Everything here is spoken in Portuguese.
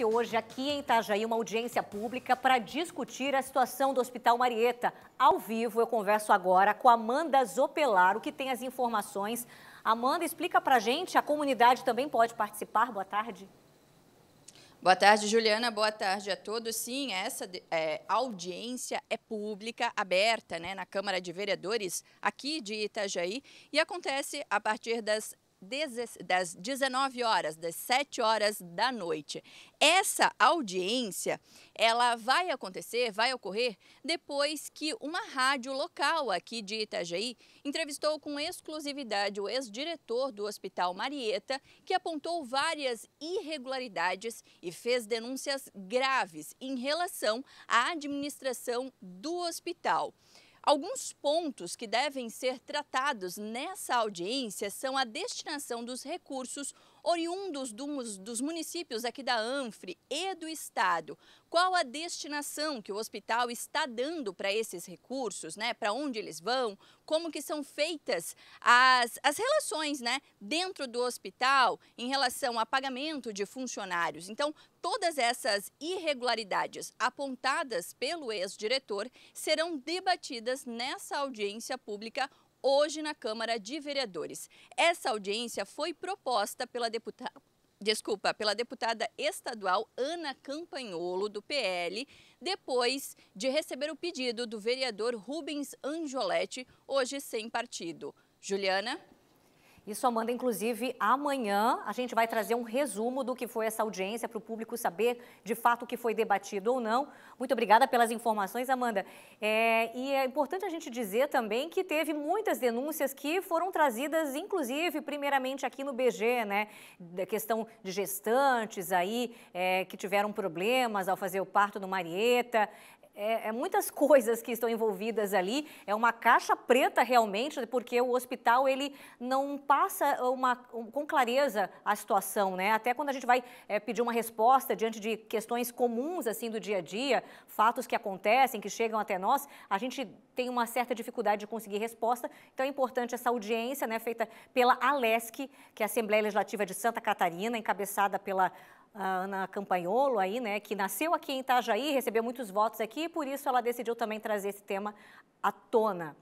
ter hoje aqui em Itajaí uma audiência pública para discutir a situação do Hospital Marieta. Ao vivo, eu converso agora com Amanda Zopelaro, que tem as informações. Amanda, explica para gente, a comunidade também pode participar. Boa tarde. Boa tarde, Juliana. Boa tarde a todos. Sim, essa é, audiência é pública, aberta, né, na Câmara de Vereadores aqui de Itajaí e acontece a partir das das 19 horas, das 7 horas da noite. Essa audiência, ela vai acontecer, vai ocorrer depois que uma rádio local aqui de Itajaí entrevistou com exclusividade o ex-diretor do Hospital Marieta, que apontou várias irregularidades e fez denúncias graves em relação à administração do hospital. Alguns pontos que devem ser tratados nessa audiência são a destinação dos recursos oriundos dos, dos municípios aqui da ANFRE e do Estado. Qual a destinação que o hospital está dando para esses recursos, né? Para onde eles vão, como que são feitas as, as relações, né? Dentro do hospital em relação a pagamento de funcionários. Então, todas essas irregularidades apontadas pelo ex-diretor serão debatidas nessa audiência pública hoje na Câmara de Vereadores. Essa audiência foi proposta pela deputada desculpa, pela deputada estadual Ana Campanholo, do PL, depois de receber o pedido do vereador Rubens Anjolete, hoje sem partido. Juliana? Isso, Amanda, inclusive amanhã a gente vai trazer um resumo do que foi essa audiência para o público saber de fato o que foi debatido ou não. Muito obrigada pelas informações, Amanda. É, e é importante a gente dizer também que teve muitas denúncias que foram trazidas, inclusive, primeiramente aqui no BG, né? Da questão de gestantes aí é, que tiveram problemas ao fazer o parto no Marieta. É, é, muitas coisas que estão envolvidas ali. É uma caixa preta realmente, porque o hospital ele não passa uma, um, com clareza a situação, né? Até quando a gente vai é, pedir uma resposta diante de questões comuns assim do dia a dia, fatos que acontecem, que chegam até nós, a gente tem uma certa dificuldade de conseguir resposta. Então é importante essa audiência, né, feita pela Alesc, que é a Assembleia Legislativa de Santa Catarina, encabeçada pela a Ana Campanholo aí, né, que nasceu aqui em Itajaí, recebeu muitos votos aqui, e por isso ela decidiu também trazer esse tema à tona.